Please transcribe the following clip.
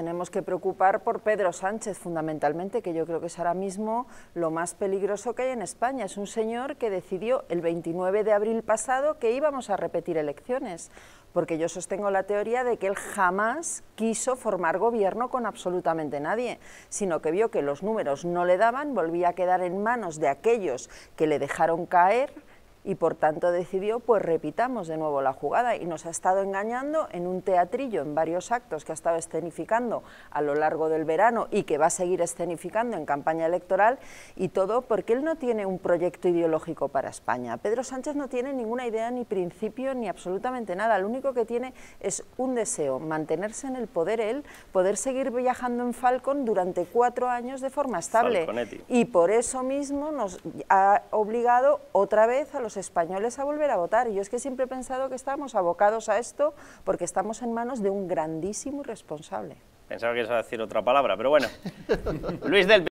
Tenemos que preocupar por Pedro Sánchez fundamentalmente, que yo creo que es ahora mismo lo más peligroso que hay en España. Es un señor que decidió el 29 de abril pasado que íbamos a repetir elecciones, porque yo sostengo la teoría de que él jamás quiso formar gobierno con absolutamente nadie, sino que vio que los números no le daban, volvía a quedar en manos de aquellos que le dejaron caer y por tanto decidió pues repitamos de nuevo la jugada y nos ha estado engañando en un teatrillo, en varios actos que ha estado escenificando a lo largo del verano y que va a seguir escenificando en campaña electoral y todo porque él no tiene un proyecto ideológico para España. Pedro Sánchez no tiene ninguna idea ni principio ni absolutamente nada, lo único que tiene es un deseo, mantenerse en el poder él, poder seguir viajando en Falcon durante cuatro años de forma estable y por eso mismo nos ha obligado otra vez a los españoles a volver a votar. Y yo es que siempre he pensado que estamos abocados a esto porque estamos en manos de un grandísimo responsable. Pensaba que ibas a decir otra palabra, pero bueno. Luis del